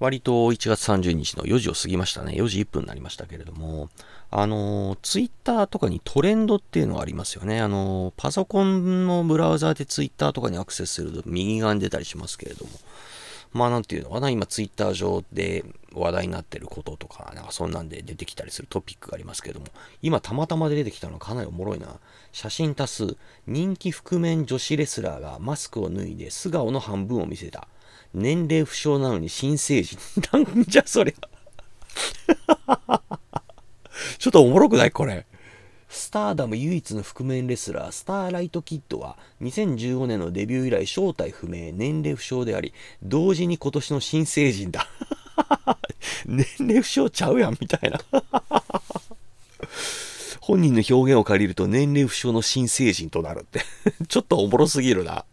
割と1月30日の4時を過ぎましたね。4時1分になりましたけれども、あの、ツイッターとかにトレンドっていうのがありますよね。あの、パソコンのブラウザーでツイッターとかにアクセスすると右側に出たりしますけれども、まあなんていうのかな、今ツイッター上で話題になってることとか、なんかそんなんで出てきたりするトピックがありますけども、今たまたまで出てきたのかなりおもろいな。写真多数、人気覆面女子レスラーがマスクを脱いで素顔の半分を見せた。年齢不詳なのに新成人。なんじゃそりゃ。ちょっとおもろくないこれ。スターダム唯一の覆面レスラー、スターライトキッドは、2015年のデビュー以来、正体不明、年齢不詳であり、同時に今年の新成人だ。年齢不詳ちゃうやん、みたいな本人の表現を借りると年齢不詳の新成人となるって ちょっとおもろすぎるな。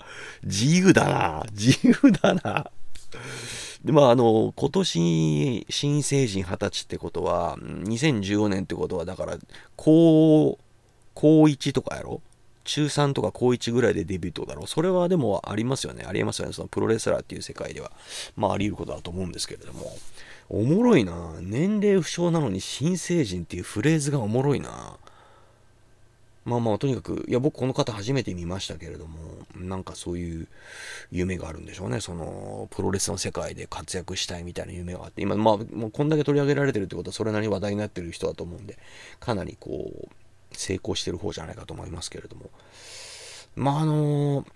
自由だな。自由だな。で、まあ、あの、今年、新成人二十歳ってことは、2014年ってことは、だから、高、高1とかやろ中3とか高1ぐらいでデビューとだろう。それはでもありますよね。ありえますよね。そのプロレスラーっていう世界では。まあ、あり得ることだと思うんですけれども。おもろいな。年齢不詳なのに新成人っていうフレーズがおもろいな。まあまあ、とにかく、いや、僕この方初めて見ましたけれども、なんかそういう夢があるんでしょうね。その、プロレスの世界で活躍したいみたいな夢があって、今、まあ、もうこんだけ取り上げられてるってことは、それなりに話題になってる人だと思うんで、かなりこう、成功してる方じゃないかと思いますけれども。まあ、あのー、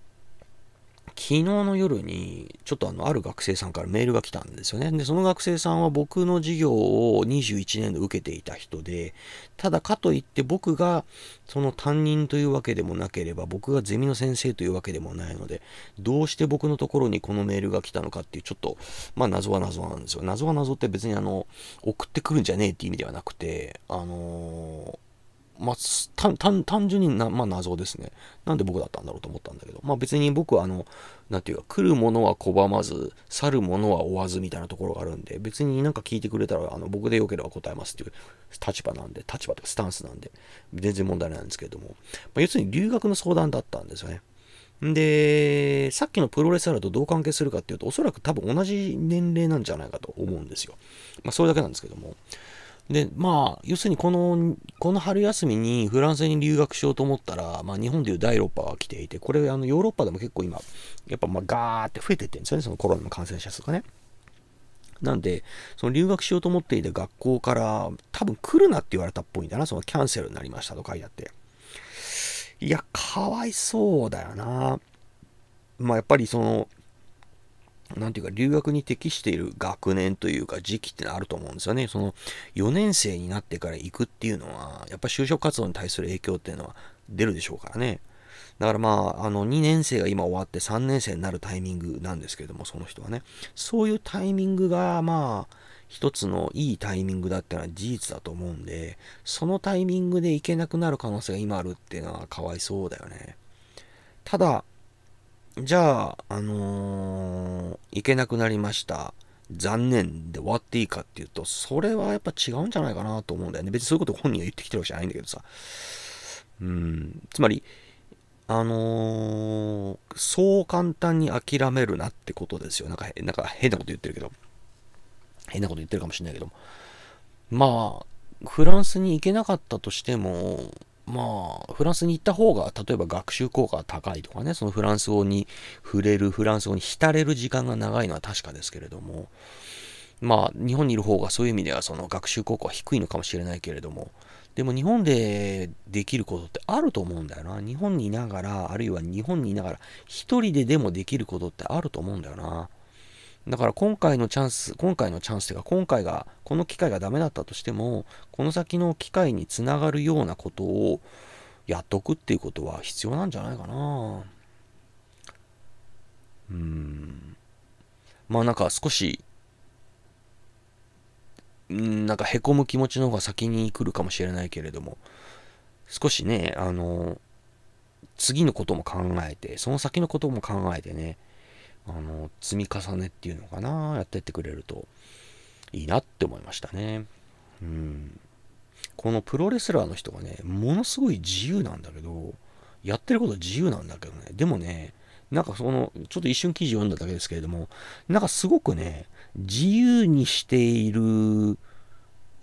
昨日の夜に、ちょっとあの、ある学生さんからメールが来たんですよね。で、その学生さんは僕の授業を21年度受けていた人で、ただかといって僕がその担任というわけでもなければ、僕がゼミの先生というわけでもないので、どうして僕のところにこのメールが来たのかっていう、ちょっと、まあ、謎は謎なんですよ。謎は謎って別にあの、送ってくるんじゃねえって意味ではなくて、あのーまあ、単純にな、まあ、謎ですね。なんで僕だったんだろうと思ったんだけど、まあ別に僕はあの、なんていうか、来るものは拒まず、去るものは追わずみたいなところがあるんで、別になんか聞いてくれたら、あの、僕でよければ答えますっていう立場なんで、立場というかスタンスなんで、全然問題ないんですけれども、まあ、要するに留学の相談だったんですよね。で、さっきのプロレスラーとどう関係するかっていうと、おそらく多分同じ年齢なんじゃないかと思うんですよ。まあそれだけなんですけども。で、まあ、要するにこの、この春休みにフランスに留学しようと思ったら、まあ、日本でいう第6波が来ていて、これ、あの、ヨーロッパでも結構今、やっぱ、まあ、ガーって増えてってるんですよね、そのコロナの感染者数がね。なんで、その留学しようと思っていた学校から、多分来るなって言われたっぽいんだな、そのキャンセルになりましたと書いてあって。いや、かわいそうだよな。まあ、やっぱりその、なんていうか、留学に適している学年というか時期ってのあると思うんですよね。その4年生になってから行くっていうのは、やっぱ就職活動に対する影響っていうのは出るでしょうからね。だからまあ、あの2年生が今終わって3年生になるタイミングなんですけども、その人はね。そういうタイミングが、まあ、一つのいいタイミングだったのは事実だと思うんで、そのタイミングで行けなくなる可能性が今あるっていうのはかわいそうだよね。ただ、じゃあ、あのー、行けなくなりました。残念で終わっていいかっていうと、それはやっぱ違うんじゃないかなと思うんだよね。別にそういうこと本人が言ってきてるわけじゃないんだけどさ。うん、つまり、あのー、そう簡単に諦めるなってことですよ。なんか、なんか変なこと言ってるけど。変なこと言ってるかもしれないけども。まあ、フランスに行けなかったとしても、まあ、フランスに行った方が、例えば学習効果が高いとかね、そのフランス語に触れる、フランス語に浸れる時間が長いのは確かですけれども、まあ、日本にいる方がそういう意味ではその学習効果は低いのかもしれないけれども、でも日本でできることってあると思うんだよな。日本にいながら、あるいは日本にいながら、一人ででもできることってあると思うんだよな。だから今回のチャンス、今回のチャンスというか、今回が、この機会がダメだったとしても、この先の機会につながるようなことをやっとくっていうことは必要なんじゃないかな。うん。まあなんか少し、んなんかへこむ気持ちの方が先に来るかもしれないけれども、少しね、あの、次のことも考えて、その先のことも考えてね、あの、積み重ねっていうのかな、やってってくれるといいなって思いましたね。うん。このプロレスラーの人がね、ものすごい自由なんだけど、やってること自由なんだけどね、でもね、なんかその、ちょっと一瞬記事読んだだけですけれども、なんかすごくね、自由にしている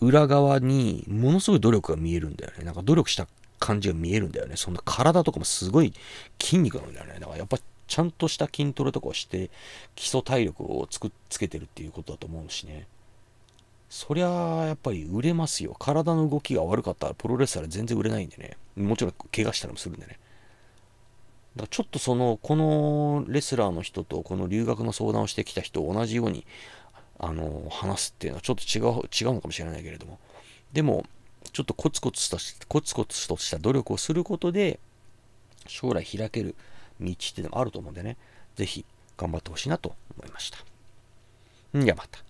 裏側に、ものすごい努力が見えるんだよね。なんか努力した感じが見えるんだよね。その体とかもすごい筋肉なんだよね。だからやっぱちゃんとした筋トレとかをして基礎体力をつくつけてるっていうことだと思うしねそりゃやっぱり売れますよ体の動きが悪かったらプロレスラー全然売れないんでねもちろん怪我したりもするんでねだからちょっとそのこのレスラーの人とこの留学の相談をしてきた人同じようにあの話すっていうのはちょっと違う違うのかもしれないけれどもでもちょっとコツコツとしたコツコツとした努力をすることで将来開ける道っていうのもあると思うんでね、ぜひ頑張ってほしいなと思いました。んじゃまた。